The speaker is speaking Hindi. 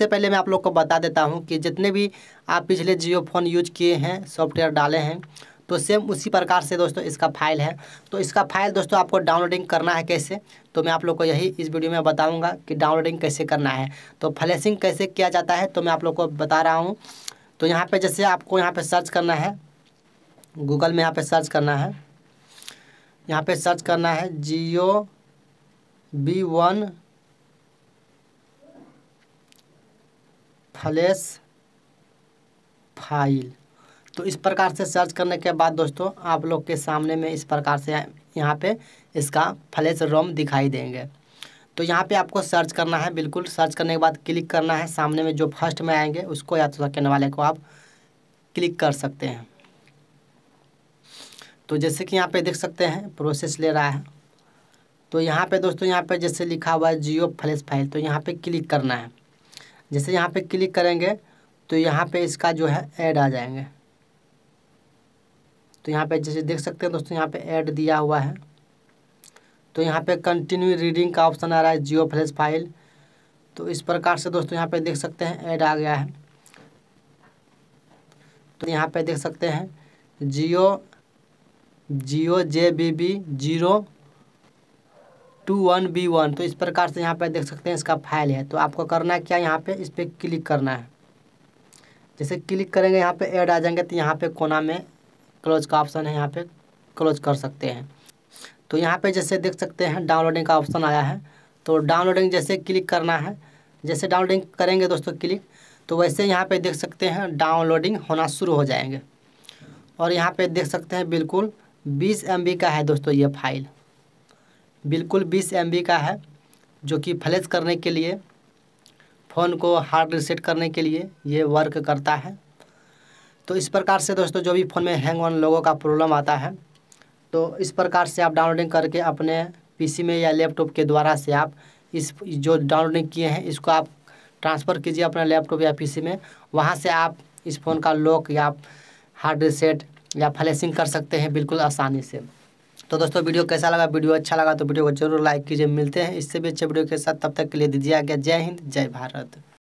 सबसे पहले मैं आप लोग को बता देता हूँ कि जितने भी आप पिछले जियो फ़ोन यूज किए हैं सॉफ्टवेयर डाले हैं तो सेम उसी प्रकार से दोस्तों इसका फाइल है तो इसका फाइल दोस्तों आपको डाउनलोडिंग करना है कैसे तो मैं आप लोग को यही इस वीडियो में बताऊँगा कि डाउनलोडिंग कैसे करना है तो फ्लैशिंग कैसे किया जाता है तो मैं आप लोग को बता रहा हूँ तो यहाँ पर जैसे आपको यहाँ पर सर्च करना है गूगल में यहाँ पर सर्च करना है यहाँ पर सर्च करना है Jio B one flash file तो इस प्रकार से सर्च करने के बाद दोस्तों आप लोग के सामने में इस प्रकार से यहाँ पे इसका फ्लैश रोम दिखाई देंगे तो यहाँ पे आपको सर्च करना है बिल्कुल सर्च करने के बाद क्लिक करना है सामने में जो फर्स्ट में आएंगे उसको या तो सेकेंड वाले को आप क्लिक कर सकते हैं तो जैसे कि यहाँ पे देख सकते हैं प्रोसेस ले रहा है तो यहाँ पे दोस्तों यहाँ पे जैसे लिखा हुआ है जियो फ्लैश फाइल तो यहाँ पे क्लिक करना है जैसे यहाँ पे क्लिक करेंगे तो यहाँ पे इसका जो है ऐड आ जाएंगे तो यहाँ पे जैसे देख सकते हैं दोस्तों यहाँ पे ऐड दिया हुआ है तो यहाँ पे कंटिन्यू रीडिंग का ऑप्शन आ रहा है जियो फ्लैश फाइल तो इस प्रकार से दोस्तों यहाँ पे देख सकते हैं ऐड आ गया है तो यहाँ पे देख सकते हैं Jio Jio J B B zero two one B one तो इस प्रकार से यहाँ पे देख सकते हैं इसका फाइल है तो आपको करना क्या यहाँ पे इस पर क्लिक करना है जैसे क्लिक करेंगे यहाँ पे ऐड आ जाएंगे तो यहाँ पे कोना में क्लोज का ऑप्शन है यहाँ पे क्लोज कर सकते हैं तो यहाँ पे जैसे देख सकते हैं डाउनलोडिंग का ऑप्शन आया है तो डाउनलोडिंग जैसे क्लिक करना है जैसे डाउनलोडिंग करेंगे दोस्तों क्लिक तो वैसे यहाँ पर देख सकते हैं डाउनलोडिंग होना शुरू हो जाएंगे और यहाँ पर देख सकते हैं बिल्कुल बीस एम का है दोस्तों ये फाइल बिल्कुल बीस एम का है जो कि फ्लैश करने के लिए फ़ोन को हार्ड रिसेट करने के लिए ये वर्क करता है तो इस प्रकार से दोस्तों जो भी फ़ोन में हैंग ऑन लोगों का प्रॉब्लम आता है तो इस प्रकार से आप डाउनलोडिंग करके अपने पीसी में या लैपटॉप के द्वारा से आप इस जो डाउनलोडिंग किए हैं इसको आप ट्रांसफ़र कीजिए अपने लैपटॉप या पीसी में वहाँ से आप इस फ़ोन का लॉक या हार्ड रिसेट या फ्लैशिंग कर सकते हैं बिल्कुल आसानी से तो दोस्तों वीडियो कैसा लगा वीडियो अच्छा लगा तो वीडियो को जरूर लाइक कीजिए मिलते हैं इससे भी अच्छे वीडियो के साथ तब तक के लिए दीजिए आज्ञा जय हिंद जय भारत